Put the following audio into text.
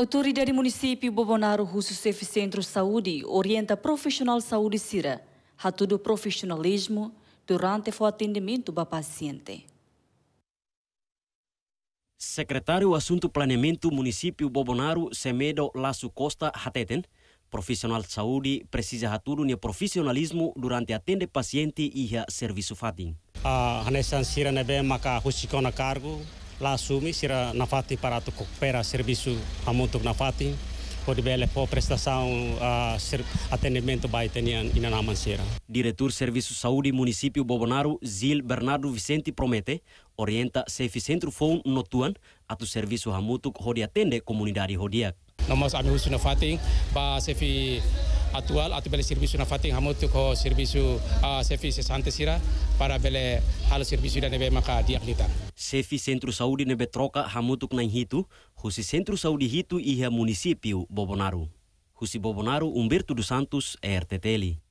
Autoridade Município Bobonaro Russo Cef Centro Saúde orienta profissional saúde Sira a todo profissionalismo durante o atendimento do paciente. Secretário Assunto Planeamento Município Bobonaro Semedo Lasso Costa Hateten, profissional saúde precisa tudo no profissionalismo durante atende paciente e serviço fatin. A Hanessan Sira nebe maka husikona cargo la Sumi será na FATI para coopera serviço a muito na FATI. por Podibele é por prestação a atendimento baitenian e na mansera. Diretor Serviço Saúde Município Bobonaro, Zil Bernardo Vicente Promete, orienta Sefi Centro Fon Notuan, atu serviço a hamutuk hodi atende comunidade hodia. Nós amigos na FATI, para Sefi atual atau beli servisu na fati hamutu ko servisu uh, servisu sante sira para beli hal servisu dan nebe maka diaklita. Sefi sentru Saudi nebe troka hamutuk na hitu, husi sentru Saudi hitu iha munisipiu Bobonaru. Husi Bobonaru Umberto dos Santos, RTTL.